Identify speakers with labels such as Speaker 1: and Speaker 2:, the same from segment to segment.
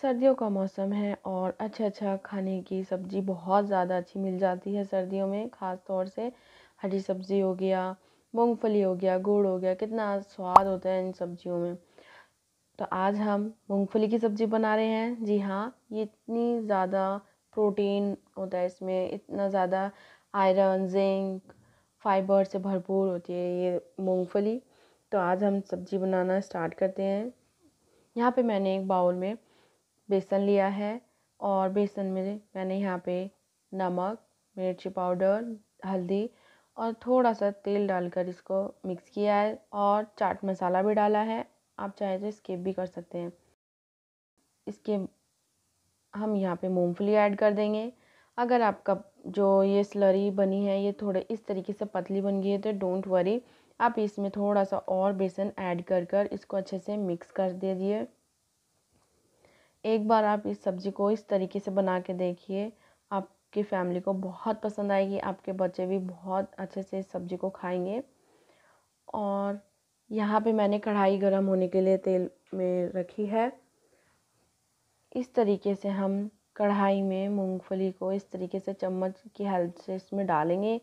Speaker 1: सर्दियों का मौसम है और अच्छा अच्छा खाने की सब्ज़ी बहुत ज़्यादा अच्छी मिल जाती है सर्दियों में ख़ास तौर से हरी सब्ज़ी हो गया मूँगफली हो गया गुड़ हो गया कितना स्वाद होता है इन सब्ज़ियों में तो आज हम मूँगफली की सब्ज़ी बना रहे हैं जी हाँ ये इतनी ज़्यादा प्रोटीन होता है इसमें इतना ज़्यादा आयरन जिंक फाइबर से भरपूर होती है ये मूँगफली तो आज हम सब्ज़ी बनाना स्टार्ट करते हैं यहाँ पे मैंने एक बाउल में बेसन लिया है और बेसन में मैंने यहाँ पे नमक मिर्ची पाउडर हल्दी और थोड़ा सा तेल डालकर इसको मिक्स किया है और चाट मसाला भी डाला है आप चाहे तो स्किप भी कर सकते हैं इसके हम यहाँ पे मूंगफली ऐड कर देंगे अगर आपका जो ये स्लरी बनी है ये थोड़े इस तरीके से पतली बन गई है तो डोंट वरी आप इसमें थोड़ा सा और बेसन ऐड कर कर इसको अच्छे से मिक्स कर दे दिए एक बार आप इस सब्ज़ी को इस तरीके से बना के देखिए आपकी फ़ैमिली को बहुत पसंद आएगी आपके बच्चे भी बहुत अच्छे से इस सब्ज़ी को खाएंगे और यहाँ पे मैंने कढ़ाई गर्म होने के लिए तेल में रखी है इस तरीके से हम कढ़ाई में मूंगफली को इस तरीके से चम्मच की हेल्प से इसमें डालेंगे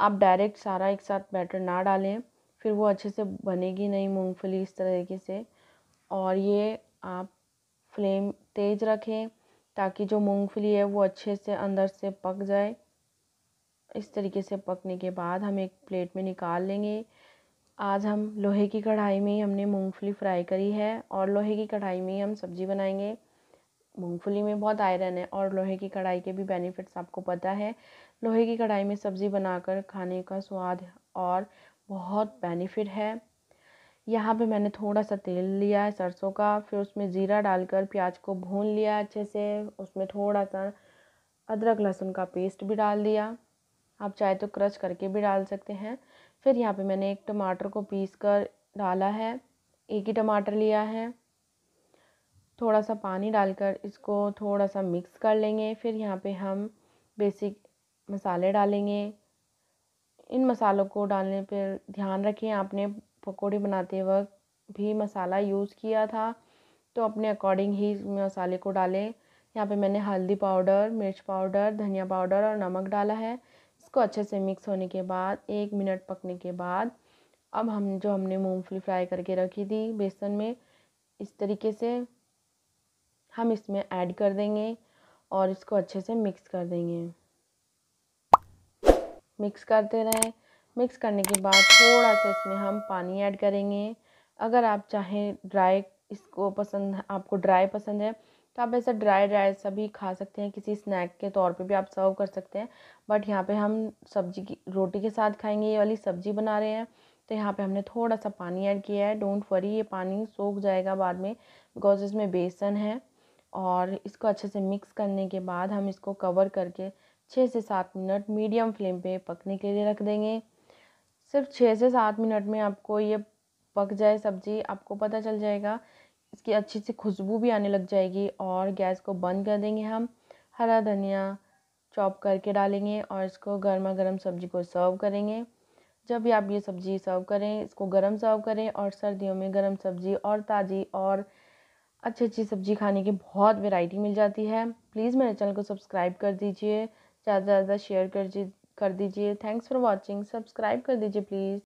Speaker 1: आप डायरेक्ट सारा एक साथ बैटर ना डालें फिर वो अच्छे से बनेगी नहीं मूंगफली इस तरीके से और ये आप फ्लेम तेज़ रखें ताकि जो मूंगफली है वो अच्छे से अंदर से पक जाए इस तरीके से पकने के बाद हम एक प्लेट में निकाल लेंगे आज हम लोहे की कढ़ाई में हमने मूंगफली फ्राई करी है और लोहे की कढ़ाई में हम सब्ज़ी बनाएंगे मूंगफली में बहुत आयरन है और लोहे की कढ़ाई के भी बेनिफिट्स आपको पता है लोहे की कढ़ाई में सब्ज़ी बनाकर खाने का स्वाद और बहुत बेनिफिट है यहाँ पे मैंने थोड़ा सा तेल लिया है सरसों का फिर उसमें ज़ीरा डालकर प्याज को भून लिया अच्छे से उसमें थोड़ा सा अदरक लहसुन का पेस्ट भी डाल दिया आप चाहे तो क्रश करके भी डाल सकते हैं फिर यहाँ पे मैंने एक टमाटर को पीस कर डाला है एक ही टमाटर लिया है थोड़ा सा पानी डालकर इसको थोड़ा सा मिक्स कर लेंगे फिर यहाँ पे हम बेसिक मसाले डालेंगे इन मसालों को डालने पर ध्यान रखें आपने पकौड़े बनाते वक्त भी मसाला यूज़ किया था तो अपने अकॉर्डिंग ही मसाले को डालें यहाँ पे मैंने हल्दी पाउडर मिर्च पाउडर धनिया पाउडर और नमक डाला है इसको अच्छे से मिक्स होने के बाद एक मिनट पकने के बाद अब हम जो हमने मूंगफली फ्राई करके रखी थी बेसन में इस तरीके से हम इसमें ऐड कर देंगे और इसको अच्छे से मिक्स कर देंगे मिक्स करते रहें मिक्स करने के बाद थोड़ा सा इसमें हम पानी ऐड करेंगे अगर आप चाहें ड्राई इसको पसंद आपको ड्राई पसंद है तो आप ऐसा ड्राई ड्राई सा भी खा सकते हैं किसी स्नैक के तौर पे भी आप सर्व कर सकते हैं बट यहाँ पे हम सब्जी की रोटी के साथ खाएंगे ये वाली सब्जी बना रहे हैं तो यहाँ पे हमने थोड़ा सा पानी ऐड किया है डोंट वरी ये पानी सोख जाएगा बाद में बिकॉज इसमें बेसन है और इसको अच्छे से मिक्स करने के बाद हम इसको कवर करके छः से सात मिनट मीडियम फ्लेम पर पकने के लिए रख देंगे सिर्फ छः से सात मिनट में आपको ये पक जाए सब्ज़ी आपको पता चल जाएगा इसकी अच्छी सी खुशबू भी आने लग जाएगी और गैस को बंद कर देंगे हम हरा धनिया चॉप करके डालेंगे और इसको गर्मा गर्म सब्ज़ी को सर्व करेंगे जब भी आप ये सब्ज़ी सर्व करें इसको गर्म सर्व करें और सर्दियों में गर्म सब्ज़ी और ताज़ी और अच्छी अच्छी सब्ज़ी खाने की बहुत वैरायटी मिल जाती है प्लीज़ मेरे चैनल को सब्सक्राइब कर दीजिए ज़्यादा से ज़्यादा शेयर कर कर दीजिए थैंक्स फॉर वॉचिंग सब्सक्राइब कर दीजिए प्लीज़